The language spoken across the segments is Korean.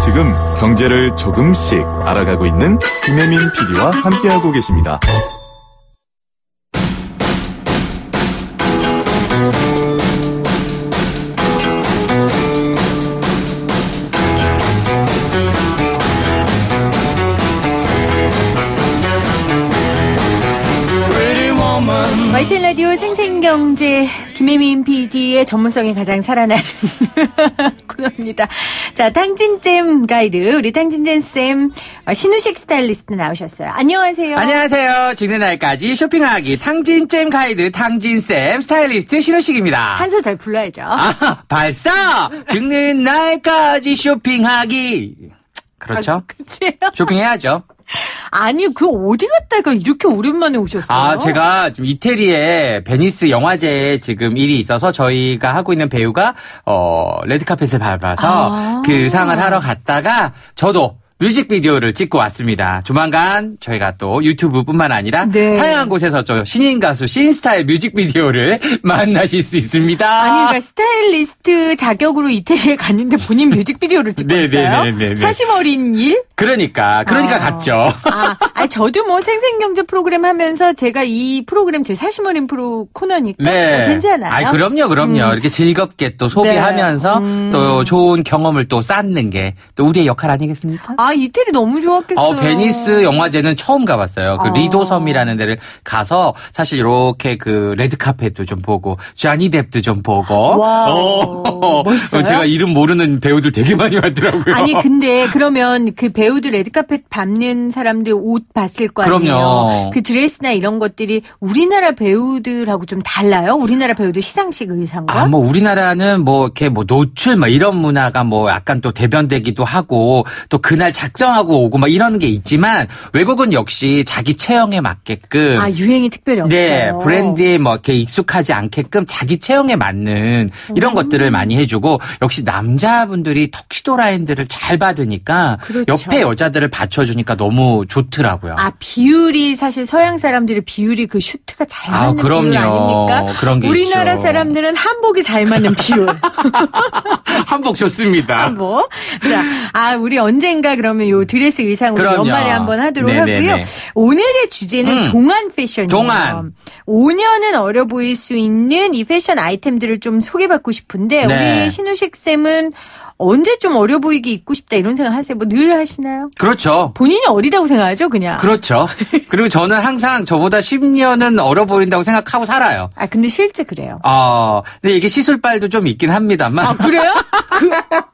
지금 경제를 조금씩 알아가고 있는 김혜민 PD와 함께하고 계십니다. 전문성이 가장 살아나는 코너입니다. 자, 탕진잼 가이드 우리 탕진잼 쌤 어, 신우식 스타일리스트 나오셨어요. 안녕하세요. 안녕하세요. 죽는 날까지 쇼핑하기 탕진잼 가이드 탕진쌤 스타일리스트 신우식입니다. 한소잘 불러야죠. 아, 발사! 죽는 날까지 쇼핑하기. 그렇죠? 아, 쇼핑해야죠. 아니 그 어디 갔다가 이렇게 오랜만에 오셨어요? 아 제가 지금 이태리에 베니스 영화제에 지금 일이 있어서 저희가 하고 있는 배우가 어 레드카펫을 밟아서 아~ 그 상을 하러 갔다가 저도 뮤직비디오를 찍고 왔습니다. 조만간 저희가 또 유튜브뿐만 아니라 네. 다양한 곳에서 저 신인 가수 신스타의 뮤직비디오를 만나실 수 있습니다. 아니 그러니까 스타일리스트 자격으로 이태리에 갔는데 본인 뮤직비디오를 찍고 있어요. 네, 네, 네, 사심 어린 일? 그러니까 그러니까 아. 갔죠. 아, 아 저도 뭐 생생경제 프로그램 하면서 제가 이 프로그램 제 사심 어린 프로 코너니까 네. 괜찮아요. 아 그럼요 그럼요 음. 이렇게 즐겁게 또소개하면서 네. 음. 또 좋은 경험을 또 쌓는 게 또 우리의 역할 아니겠습니까? 아, 아, 이태리 너무 좋았겠어요. 어, 베니스 영화제는 처음 가봤어요. 그 아. 리도섬이라는 데를 가서 사실 이렇게 그 레드 카펫도 좀 보고 쟈니 뎁도 좀 보고. 와. 멋있어요. 제가 이름 모르는 배우들 되게 많이 왔더라고요. 아니 근데 그러면 그 배우들 레드 카펫 밟는 사람들 옷 봤을 거 아니에요. 그럼요. 그 드레스나 이런 것들이 우리나라 배우들하고 좀 달라요. 우리나라 배우들 시상식 의상과. 아뭐 우리나라는 뭐 이렇게 뭐 노출 막 이런 문화가 뭐 약간 또 대변되기도 하고 또 그날 작정하고 오고 막 이런 게 있지만 외국은 역시 자기 체형에 맞게끔 아 유행이 특별히 네, 없어요. 네 브랜드에 뭐 이렇게 익숙하지 않게끔 자기 체형에 맞는 이런 음. 것들을 많이 해주고 역시 남자분들이 턱시도 라인들을 잘 받으니까 그렇죠. 옆에 여자들을 받쳐주니까 너무 좋더라고요. 아 비율이 사실 서양 사람들의 비율이 그 슈트가 잘 아, 맞는 아, 그럼요. 비율 아닙니까? 그런 게 우리나라 있죠. 사람들은 한복이 잘 맞는 비율. 한복 좋습니다. 한복. 자, 아, 우리 언젠가 그러면 요 드레스 의상 으로 그럼요. 연말에 한번 하도록 네네네. 하고요. 오늘의 주제는 음. 동안 패션이에요. 동안. 5년은 어려 보일 수 있는 이 패션 아이템들을 좀 소개받고 싶은데 네. 우리 신우식 쌤은 언제 좀 어려 보이게 입고 싶다 이런 생각 하세요? 뭐 늘 하시나요? 그렇죠. 본인이 어리다고 생각하죠, 그냥. 그렇죠. 그리고 저는 항상 저보다 10년은 어려 보인다고 생각하고 살아요. 아, 근데 실제 그래요. 어, 근데 이게 시술빨도 좀 있긴 합니다만. 아, 그래요? 그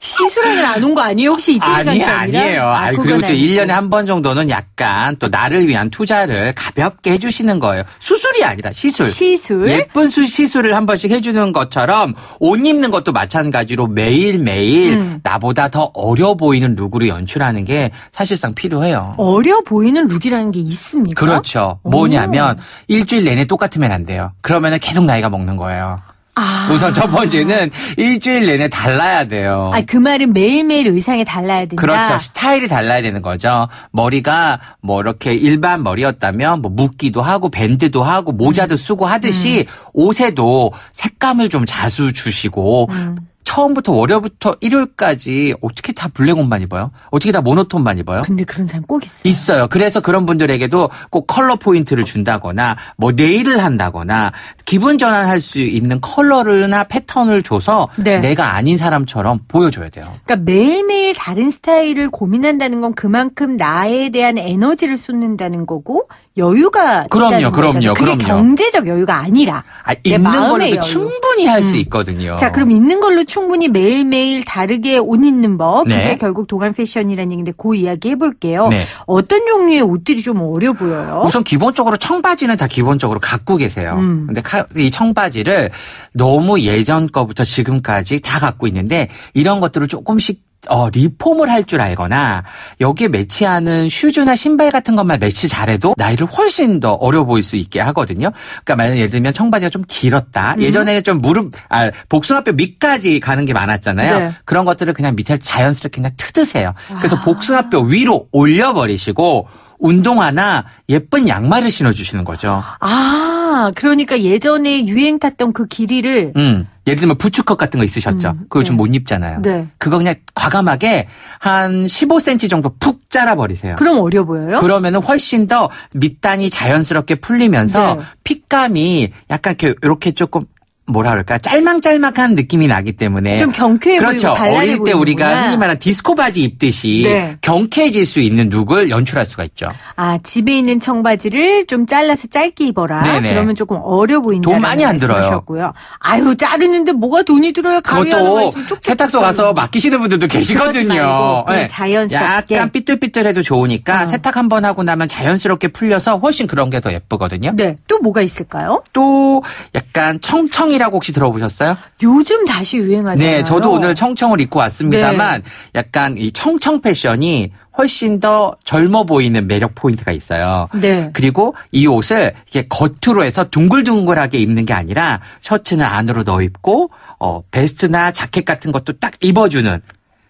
시술하는 안온 거 아니에요? 혹시 이때 아니 아니에요. 아, 아니, 그리고 저 1년에 한 번 정도는 약간 또 나를 위한 투자를 가볍게 해주시는 거예요. 수술이 아니라 시술. 시술. 예쁜 수, 시술을 한 번씩 해주는 것처럼 옷 입는 것도 마찬가지로 매일 매일 음. 나보다 더 어려 보이는 룩으로 연출하는 게 사실상 필요해요. 어려 보이는 룩이라는 게 있습니까? 그렇죠. 뭐냐면 오. 일주일 내내 똑같으면 안 돼요. 그러면은 계속 나이가 먹는 거예요. 아. 우선 첫 번째는 일주일 내내 달라야 돼요. 아, 그 말은 매일매일 의상이 달라야 된다. 그렇죠. 스타일이 달라야 되는 거죠. 머리가 뭐 이렇게 일반 머리였다면 뭐 묶기도 하고 밴드도 하고 모자도 쓰고 하듯이 음. 옷에도 색감을 좀 자수 주시고 음. 처음부터 월요부터 일요일까지 어떻게 다 블랙 옷만 입어요? 어떻게 다 모노톤만 입어요? 근데 그런 사람 꼭 있어요. 있어요. 그래서 그런 분들에게도 꼭 컬러 포인트를 준다거나 뭐 네일을 한다거나 기분 전환할 수 있는 컬러나 를 패턴을 줘서 네. 내가 아닌 사람처럼 보여줘야 돼요. 그러니까 매일매일 다른 스타일을 고민한다는 건 그만큼 나에 대한 에너지를 쏟는다는 거고 여유가 그럼요, 그럼요, 거잖아요. 그게 경제적 여유가 아니라 아, 내 있는 걸로도 마음의 여유. 충분히 할수 음. 있거든요. 자, 그럼 있는 걸로 충분히 매일매일 다르게 옷 입는 법. 네. 그게 결국 동안 패션이라는 얘기인데 그 이야기 해볼게요. 네. 어떤 종류의 옷들이 좀 어려 보여요? 우선 기본적으로 청바지는 다 기본적으로 갖고 계세요. 음. 근데 이 청바지를 너무 예전 거부터 지금까지 다 갖고 있는데 이런 것들을 조금씩 어, 리폼을 할 줄 알거나 여기에 매치하는 슈즈나 신발 같은 것만 매치 잘해도 나이를 훨씬 더 어려 보일 수 있게 하거든요. 그러니까 만약 예를 들면 청바지가 좀 길었다. 음. 예전에는 좀 무릎 아 복숭아뼈 밑까지 가는 게 많았잖아요. 네. 그런 것들을 그냥 밑에 자연스럽게 그냥 트드세요. 그래서 아. 복숭아뼈 위로 올려버리시고 운동화나 예쁜 양말을 신어주시는 거죠. 아, 그러니까 예전에 유행 탔던 그 길이를 음. 예를 들면 부츠컷 같은 거 있으셨죠? 음, 그거 네. 좀못 입잖아요. 네. 그거 그냥 과감하게 한 15cm 정도 푹 잘라버리세요. 그럼 어려 보여요? 그러면 훨씬 더 밑단이 자연스럽게 풀리면서 네. 핏감이 약간 이렇게 조금 뭐라 그럴까 짤막짤막한 느낌이 나기 때문에 좀 경쾌해 그렇죠. 보이고 어릴 때 보이는구나. 우리가 흔히 말하는 디스코 바지 입듯이 네. 경쾌해질 수 있는 룩을 연출할 수가 있죠. 아 집에 있는 청바지를 좀 잘라서 짧게 입어라. 네네. 그러면 조금 어려 보인다. 돈 많이 안 들어요. 셨고 아유 자르는데 뭐가 돈이 들어요? 그것도 세탁소 가서 맡기시는 분들도 계시거든요. 네. 자연스럽게 약간 삐뚤삐뚤해도 좋으니까 어. 세탁 한 번 하고 나면 자연스럽게 풀려서 훨씬 그런 게 더 예쁘거든요. 네. 또 뭐가 있을까요? 또 약간 청청이 청청이라고 혹시 들어보셨어요? 요즘 다시 유행하잖아요. 네, 저도 오늘 청청을 입고 왔습니다만 네. 약간 이 청청 패션이 훨씬 더 젊어 보이는 매력 포인트가 있어요. 네. 그리고 이 옷을 이게 겉으로 해서 둥글둥글하게 입는 게 아니라 셔츠는 안으로 넣어 입고 어 베스트나 자켓 같은 것도 딱 입어주는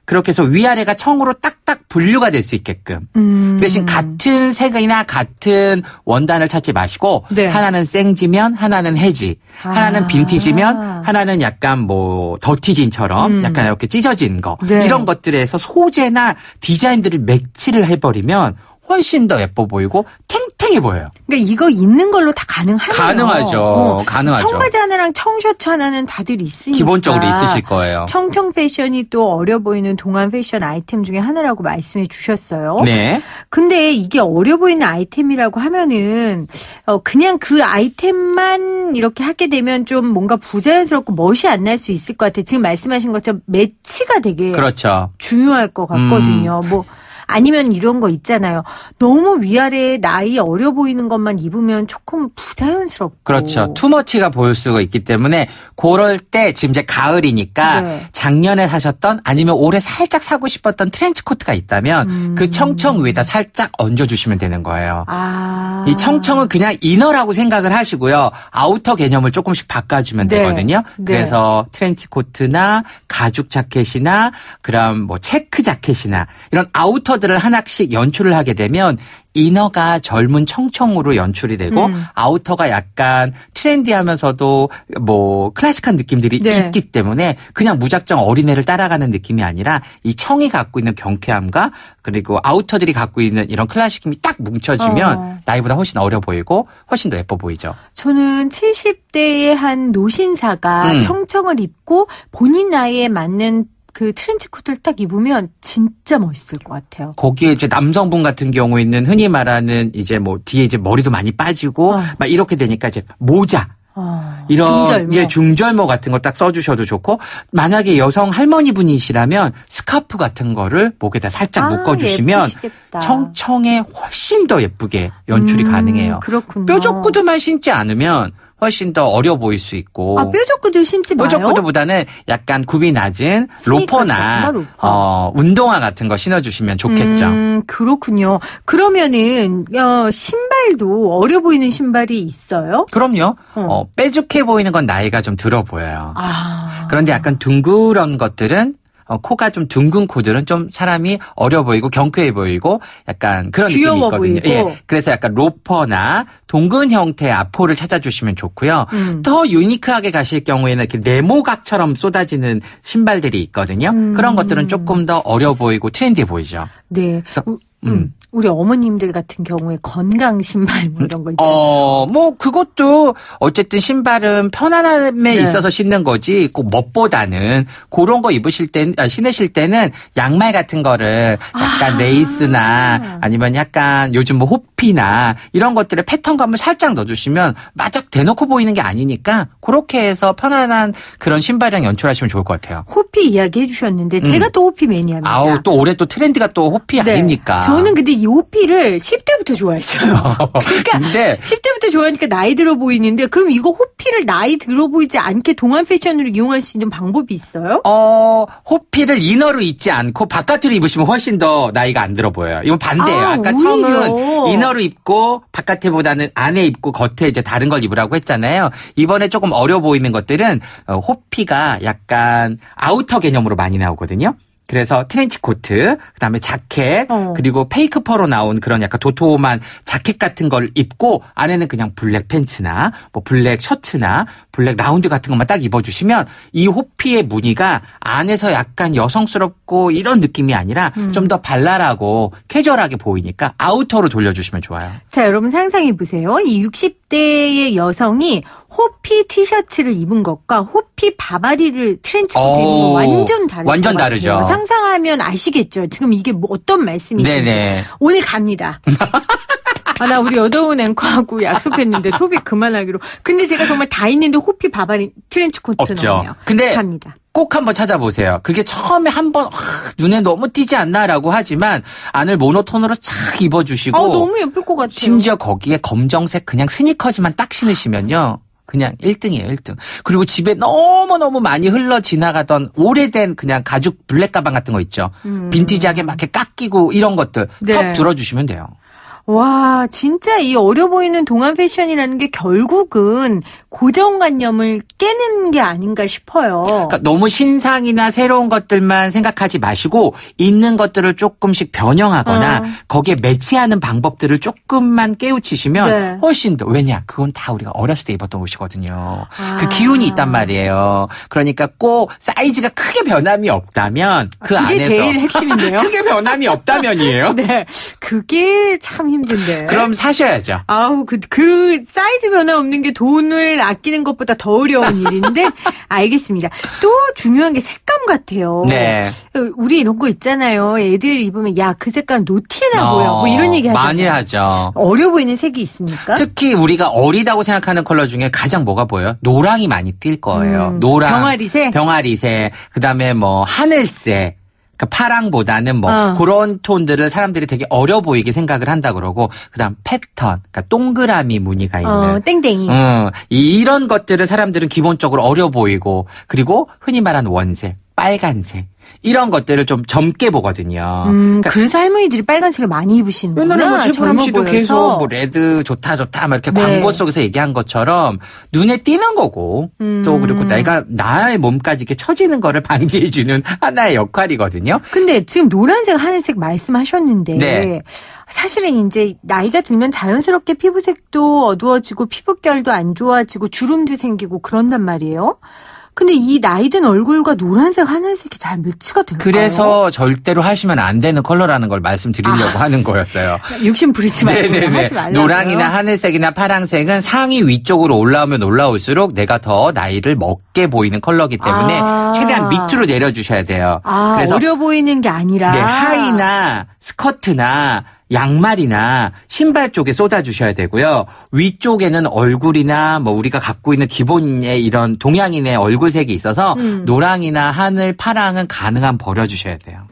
그렇게 해서 위아래가 청으로 딱딱 분류가 될 수 있게끔 음. 그 대신 같은 색이나 같은 원단을 찾지 마시고 네. 하나는 생지면 하나는 해지 아. 하나는 빈티지면 하나는 약간 뭐 더티진처럼 음. 약간 이렇게 찢어진 거 네. 이런 것들에서 소재나 디자인들을 매치를 해버리면 훨씬 더 예뻐 보이고 탱탱해 보여요. 그러니까 이거 있는 걸로 다가능하네 가능하죠. 어. 가능하죠. 청바지 하나랑 청셔츠 하나는 다들 있으니까. 기본적으로 있으실 거예요. 청청 패션이 또 어려 보이는 동안 패션 아이템 중에 하나라고 말씀해 주셨어요. 네. 근데 이게 어려 보이는 아이템이라고 하면은 어, 그냥 그 아이템만 이렇게 하게 되면 좀 뭔가 부자연스럽고 멋이 안 날 수 있을 것 같아요. 지금 말씀하신 것처럼 매치가 되게 그렇죠. 중요할 것 같거든요. 음. 뭐 아니면 이런 거 있잖아요. 너무 위아래 나이 어려 보이는 것만 입으면 조금 부자연스럽고. 그렇죠. 투머치가 보일 수가 있기 때문에 그럴 때 지금 이제 가을이니까 네. 작년에 사셨던 아니면 올해 살짝 사고 싶었던 트렌치 코트가 있다면 음. 그 청청 위에다 살짝 얹어주시면 되는 거예요. 아. 이 청청은 그냥 이너라고 생각을 하시고요. 아우터 개념을 조금씩 바꿔주면 네. 되거든요. 네. 그래서 트렌치 코트나 가죽 자켓이나 그런 뭐 체크 자켓이나 이런 아우터 코드를 하나씩 연출을 하게 되면 이너가 젊은 청청으로 연출이 되고 음. 아우터가 약간 트렌디하면서도 뭐 클래식한 느낌들이 네. 있기 때문에 그냥 무작정 어린애를 따라가는 느낌이 아니라 이 청이 갖고 있는 경쾌함과 그리고 아우터들이 갖고 있는 이런 클래식함이 딱 뭉쳐지면 어. 나이보다 훨씬 어려 보이고 훨씬 더 예뻐 보이죠. 저는 70대의 한 노신사가 음. 청청을 입고 본인 나이에 맞는 그 트렌치 코트를 딱 입으면 진짜 멋있을 것 같아요. 거기에 이제 남성분 같은 경우에는 흔히 말하는 이제 뭐 뒤에 이제 머리도 많이 빠지고 어. 막 이렇게 되니까 이제 모자 어. 이런 중절모. 이제 예, 중절모 같은 거 딱 써주셔도 좋고 만약에 여성 할머니 분이시라면 스카프 같은 거를 목에다 살짝 아, 묶어주시면 예쁘시겠다. 청청에 훨씬 더 예쁘게 연출이 음, 가능해요. 그렇군요. 뾰족구두만 신지 않으면 훨씬 더 어려 보일 수 있고. 아, 뾰족구두 신지 마요. 뾰족구두보다는 약간 굽이 낮은 로퍼나 로퍼. 어, 운동화 같은 거 신어 주시면 좋겠죠. 음, 그렇군요. 그러면은 어, 신발도 어려 보이는 신발이 있어요? 그럼요. 어. 어 뾰족해 보이는 건 나이가 좀 들어 보여요. 아. 그런데 약간 둥그런 것들은 어, 코가 좀 둥근 코들은 좀 사람이 어려 보이고 경쾌해 보이고 약간 그런 느낌이 있거든요. 예, 보이고. 예. 그래서 약간 로퍼나 동근 형태의 앞포를 찾아주시면 좋고요. 음. 더 유니크하게 가실 경우에는 이렇게 네모각처럼 쏟아지는 신발들이 있거든요. 음. 그런 것들은 조금 더 어려 보이고 트렌디해 보이죠. 네. 그래서, 음. 음. 우리 어머님들 같은 경우에 건강 신발 뭐 이런 거 있잖아요. 어, 뭐 그것도 어쨌든 신발은 편안함에 네. 있어서 신는 거지 꼭 멋보다는 그런 거 입으실 때 아, 신으실 때는 양말 같은 거를 약간 아~ 레이스나 아니면 약간 요즘 뭐 호피나 이런 것들의 패턴감을 살짝 넣어주시면 마작 대놓고 보이는 게 아니니까 그렇게 해서 편안한 그런 신발이랑 연출하시면 좋을 것 같아요. 호피 이야기 해주셨는데 음. 제가 또 호피 매니아입니다. 아우 또 올해 또 트렌드가 또 호피 네. 아닙니까? 저는 근데 이 호피를 10대부터 좋아했어요. 아, 그러니까 근데 10대부터 좋아하니까 나이 들어 보이는데 그럼 이거 호피를 나이 들어 보이지 않게 동안 패션으로 이용할 수 있는 방법이 있어요? 어, 호피를 이너로 입지 않고 바깥으로 입으시면 훨씬 더 나이가 안 들어 보여요. 이건 반대예요. 아, 까 처음은 이너로 입고 바깥에보다는 안에 입고 겉에 이제 다른 걸 입으라고 했잖아요. 이번에 조금 어려 보이는 것들은 어, 호피가 약간 아우터 개념으로 많이 나오거든요. 그래서 트렌치 코트, 그다음에 자켓, 어. 그리고 페이크 퍼로 나온 그런 약간 도톰한 자켓 같은 걸 입고 안에는 그냥 블랙 팬츠나 뭐 블랙 셔츠나 블랙 라운드 같은 것만 딱 입어주시면 이 호피의 무늬가 안에서 약간 여성스럽고 이런 느낌이 아니라 음. 좀더 발랄하고 캐주얼하게 보이니까 아우터로 돌려주시면 좋아요. 자, 여러분 상상해 보세요. 이 60대의 여성이 호피 티셔츠를 입은 것과 호피 바바리를 트렌치 코트 입은 거 완전 다르죠. 완전 다르죠. 상상하면 아시겠죠. 지금 이게 뭐 어떤 말씀이신지. 네네. 오늘 갑니다. 아, 나 우리 여더운 앵커하고 약속했는데 소비 그만하기로. 근데 제가 정말 다 있는데 호피 바바리 트렌치 코트 없죠. 근데 갑니다. 꼭 한번 찾아보세요. 그게 처음에 한번 아, 눈에 너무 띄지 않나라고 하지만 안을 모노톤으로 착 입어주시고 아, 너무 예쁠 것 같아요. 심지어 거기에 검정색 그냥 스니커지만딱 신으시면요. 그냥 1등이에요, 1등. 그리고 집에 너무너무 많이 흘러 지나가던 오래된 그냥 가죽 블랙 가방 같은 거 있죠. 음. 빈티지하게 막 이렇게 깎이고 이런 것들 네. 턱 들어주시면 돼요. 와, 진짜 이 어려 보이는 동안 패션이라는 게 결국은 고정관념을 깨는 게 아닌가 싶어요. 그러니까 너무 신상이나 새로운 것들만 생각하지 마시고 있는 것들을 조금씩 변형하거나 어. 거기에 매치하는 방법들을 조금만 깨우치시면 네. 훨씬 더 왜냐 그건 다 우리가 어렸을 때 입었던 옷이거든요. 그 아. 그 기운이 있단 말이에요. 그러니까 꼭 사이즈가 크게 변함이 없다면 그 그게 안에서 그게 제일 핵심인데요. 크게 변함이 없다면이에요. 네, 그게 참. 힘든데. 그럼 사셔야죠. 아우, 그, 그 사이즈 변화 없는 게 돈을 아끼는 것보다 더 어려운 일인데, 알겠습니다. 또 중요한 게 색감 같아요. 네. 우리 이런 거 있잖아요. 애들 입으면, 야, 그 색깔 노티나 보여. 뭐 이런 얘기 하잖아요. 많이 하죠. 어려 보이는 색이 있습니까? 특히 우리가 어리다고 생각하는 컬러 중에 가장 뭐가 보여요? 노랑이 많이 띌 거예요. 음, 노랑. 병아리색? 병아리색. 그 다음에 뭐, 하늘색. 그러니까 파랑보다는 뭐 어. 그런 톤들을 사람들이 되게 어려 보이게 생각을 한다 그러고 그다음 패턴, 그니까 동그라미 무늬가 어, 있는 어, 땡땡이. 음, 이런 것들을 사람들은 기본적으로 어려 보이고 그리고 흔히 말하는 원색, 빨간색 이런 것들을 좀 젊게 보거든요. 음, 그러니까 그래서 할머니들이 빨간색을 많이 입으시는 옛날에 뭐 최보람 씨도 계속 뭐 레드 좋다 좋다 막 이렇게 네. 광고 속에서 얘기한 것처럼 눈에 띄는 거고 음. 또 그리고 내가 나의 몸까지 이렇게 처지는 거를 방지해 주는 하나의 역할이거든요. 근데 지금 노란색, 하늘색 말씀하셨는데 네. 사실은 이제 나이가 들면 자연스럽게 피부색도 어두워지고 피부결도 안 좋아지고 주름도 생기고 그런단 말이에요. 근데 이 나이든 얼굴과 노란색, 하늘색이 잘 매치가 될까요? 그래서 절대로 하시면 안 되는 컬러라는 걸 말씀드리려고 아. 하는 거였어요. 욕심 부리지 말고 하지 말라고요. 노랑이나 하늘색이나 파랑색은 상위 위쪽으로 올라오면 올라올수록 내가 더 나이를 먹게 보이는 컬러기 때문에 아. 최대한 밑으로 내려주셔야 돼요. 아, 그래서 어려 보이는 게 아니라 네, 하이나 스커트나 양말이나 신발 쪽에 쏟아주셔야 되고요. 위쪽에는 얼굴이나 뭐 우리가 갖고 있는 기본의 이런 동양인의 얼굴색이 있어서 음. 노랑이나 하늘, 파랑은 가능한 버려주셔야 돼요.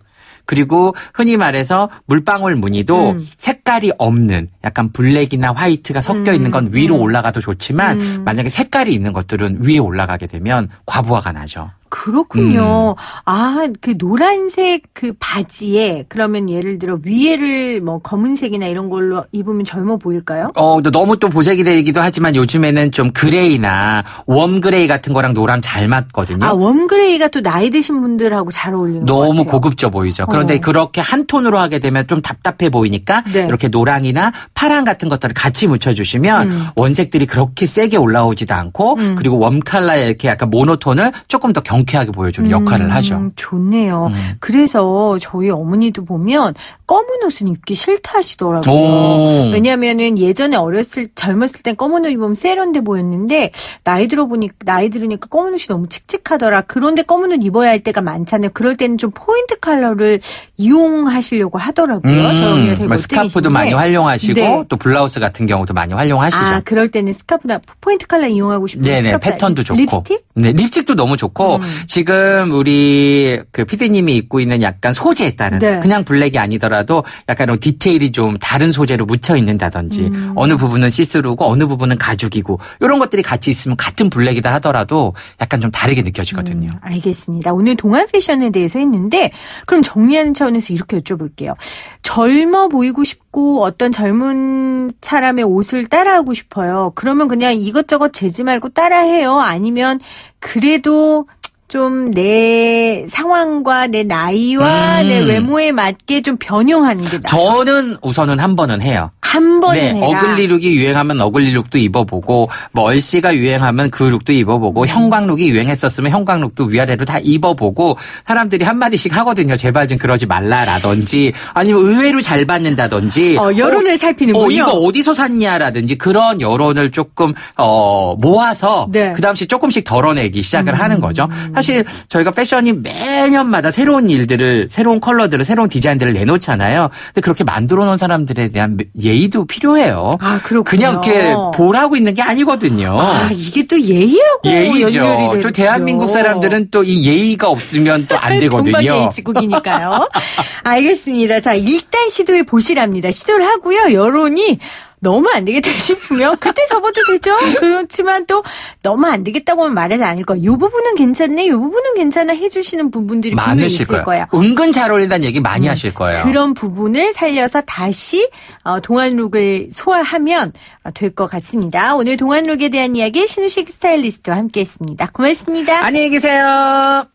그리고 흔히 말해서 물방울 무늬도 음. 색깔이 없는 약간 블랙이나 화이트가 섞여 있는 건 음. 위로 음. 올라가도 좋지만 음. 만약에 색깔이 있는 것들은 위에 올라가게 되면 과부하가 나죠. 그렇군요. 음. 아, 그 노란색 그 바지에 그러면 예를 들어 위에를 뭐 검은색이나 이런 걸로 입으면 젊어 보일까요? 어, 너무 또 보색이 되기도 하지만 요즘에는 좀 그레이나 웜 그레이 같은 거랑 노랑 잘 맞거든요. 아, 웜 그레이가 또 나이 드신 분들하고 잘 어울리는 거 너무 고급져 보이죠. 그런데 어. 그렇게 한 톤으로 하게 되면 좀 답답해 보이니까 네. 이렇게 노랑이나 파랑 같은 것들을 같이 묻혀 주시면 음. 원색들이 그렇게 세게 올라오지도 않고 음. 그리고 웜 컬러에 이렇게 약간 모노톤을 조금 더경 경쾌하게 보여주는 음, 역할을 하죠. 좋네요. 음. 그래서 저희 어머니도 보면 검은 옷은 입기 싫다 하시더라고요. 왜냐면은 예전에 어렸을 젊었을 땐 검은 옷 입으면 세련돼 보였는데 나이 들어 보니 나이 들으니까 검은 옷이 너무 칙칙하더라. 그런데 검은 옷 입어야 할 때가 많잖아요. 그럴 때는 좀 포인트 컬러를 이용하시려고 하더라고요. 음. 저언가 스카프도 많이 활용하시고 네. 또 블라우스 같은 경우도 많이 활용하시죠. 아, 그럴 때는 스카프나 포인트 컬러 이용하고 싶은 네네, 스카프 패턴도 좋고. 립스틱? 네, 립스틱도 너무 좋고 음. 음. 지금 우리 그 피디님이 입고 있는 약간 소재에 따른 네. 그냥 블랙이 아니더라도 약간 이런 디테일이 좀 다른 소재로 묻혀 있는다든지 음. 어느 부분은 시스루고 어느 부분은 가죽이고 이런 것들이 같이 있으면 같은 블랙이다 하더라도 약간 좀 다르게 느껴지거든요. 음, 알겠습니다. 오늘 동안 패션에 대해서 했는데 그럼 정리하는 차원에서 이렇게 여쭤볼게요. 젊어 보이고 싶고 어떤 젊은 사람의 옷을 따라하고 싶어요. 그러면 그냥 이것저것 재지 말고 따라해요. 아니면 그래도 좀내 상황과 내 나이와 음. 내 외모에 맞게 좀 변형하는 게나아 저는 우선은 한 번은 해요. 한 번에 네, 해라. 어글리룩이 유행하면 어글리룩도 입어보고 뭐얼씨가 유행하면 그 룩도 입어보고 음. 형광룩이 유행했었으면 형광룩도 위아래로 다 입어보고 사람들이 한 마디씩 하거든요. 제발 좀 그러지 말라라든지 아니면 의외로 잘 받는다든지 어, 어 여론을 어, 살피는군요. 어, 이거 어디서 샀냐라든지 그런 여론을 조금 어, 모아서 네. 그 다음씩 조금씩 덜어내기 시작을 음. 하는 거죠. 음. 사실 저희가 패션이 매년마다 새로운 일들을 새로운 컬러들을 새로운 디자인들을 내놓잖아요. 근데 그렇게 만들어 놓은 사람들에 대한 예의도 필요해요. 아, 그렇군요. 그냥 이렇게 보라고 있는 게 아니거든요. 아, 이게 또 예의하고 예의죠. 연결이 또 대한민국 사람들은 또 이 예의가 없으면 또 안 되거든요. 동방예의 지국이니까요. 알겠습니다. 자, 일단 시도해 보시랍니다. 시도를 하고요. 여론이 너무 안 되겠다 싶으면 그때 접어도 되죠. 그렇지만 또 너무 안 되겠다고만 말하지 않을 거예요. 이 부분은 괜찮네, 이 부분은 괜찮아 해주시는 부분들이 많으실 있을 거예요. 거예요. 은근 잘 어울린다는 얘기 많이 음, 하실 거예요. 그런 부분을 살려서 다시 어, 동안룩을 소화하면 어, 될것 같습니다. 오늘 동안룩에 대한 이야기 신우식 스타일리스트와 함께했습니다. 고맙습니다. 안녕히 계세요.